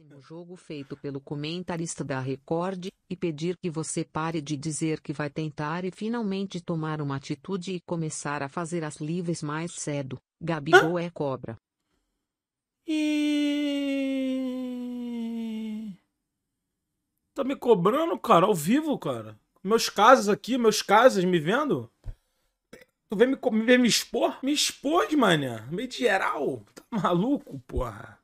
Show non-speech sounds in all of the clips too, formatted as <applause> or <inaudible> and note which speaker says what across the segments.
Speaker 1: Péssimo jogo feito pelo comentarista da Record, e pedir que você pare de dizer que vai tentar e finalmente tomar uma atitude e começar a fazer as livres mais cedo. Gabigol Hã? é cobra. E... Tá me cobrando, cara, ao vivo, cara. Meus casos aqui, meus casos, me vendo? Tu vem me, vem me expor? Me expôs, mané. Meio geral. Tá maluco, porra.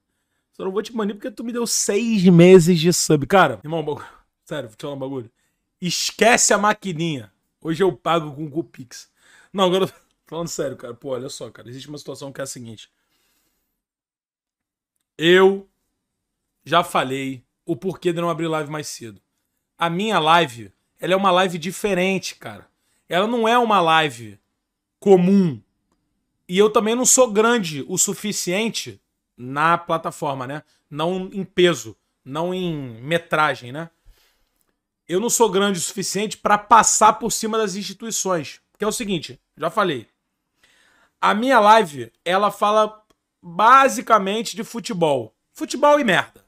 Speaker 1: Só não vou te banir porque tu me deu seis meses de sub. Cara, irmão, <laughs> Sério, vou te falar um bagulho. Esquece a maquininha. Hoje eu pago com o Google Pix. Não, agora <laughs> falando sério, cara. Pô, olha só, cara. Existe uma situação que é a seguinte. Eu já falei o porquê de não abrir live mais cedo. A minha live, ela é uma live diferente, cara. Ela não é uma live comum. E eu também não sou grande o suficiente na plataforma, né? Não em peso, não em metragem, né? Eu não sou grande o suficiente para passar por cima das instituições. Que é o seguinte, já falei. A minha live, ela fala basicamente de futebol. Futebol e merda.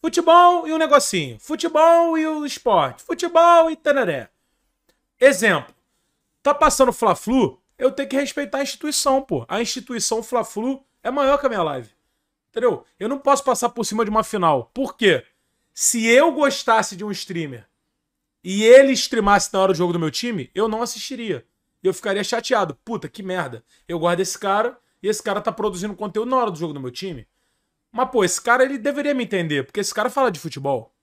Speaker 1: Futebol e um negocinho. Futebol e o esporte. Futebol e tanaré. Exemplo. Tá passando Fla-Flu, eu tenho que respeitar a instituição, pô. A instituição Fla-Flu é maior que a minha live. Entendeu? Eu não posso passar por cima de uma final. Por quê? Se eu gostasse de um streamer e ele streamasse na hora do jogo do meu time, eu não assistiria. Eu ficaria chateado. Puta, que merda. Eu guardo esse cara e esse cara tá produzindo conteúdo na hora do jogo do meu time. Mas, pô, esse cara ele deveria me entender, porque esse cara fala de futebol.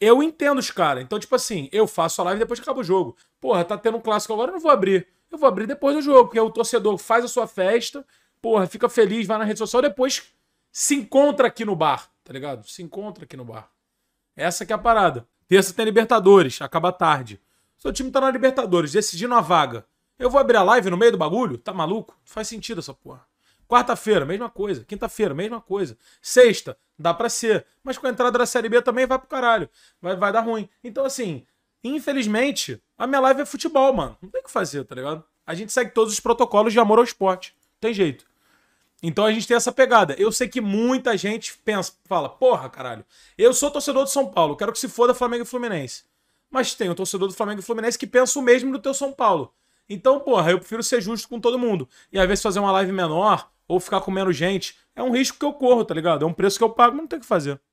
Speaker 1: Eu entendo os caras. Então, tipo assim, eu faço a live depois que acaba o jogo. Porra, tá tendo um clássico agora, eu não vou abrir. Eu vou abrir depois do jogo, porque o torcedor faz a sua festa porra, fica feliz, vai na rede social, depois se encontra aqui no bar, tá ligado? Se encontra aqui no bar. Essa que é a parada. Terça tem Libertadores, acaba tarde. Seu time tá na Libertadores, decidindo a vaga. Eu vou abrir a live no meio do bagulho? Tá maluco? Não faz sentido essa porra. Quarta-feira, mesma coisa. Quinta-feira, mesma coisa. Sexta, dá pra ser. Mas com a entrada da Série B também vai pro caralho. Vai, vai dar ruim. Então, assim, infelizmente, a minha live é futebol, mano. Não tem o que fazer, tá ligado? A gente segue todos os protocolos de amor ao esporte. Tem jeito. Então a gente tem essa pegada. Eu sei que muita gente pensa, fala, porra, caralho, eu sou torcedor do São Paulo, quero que se foda Flamengo e Fluminense. Mas tem o um torcedor do Flamengo e Fluminense que pensa o mesmo do teu São Paulo. Então, porra, eu prefiro ser justo com todo mundo. E às vezes fazer uma live menor ou ficar com menos gente é um risco que eu corro, tá ligado? É um preço que eu pago, mas não tem o que fazer.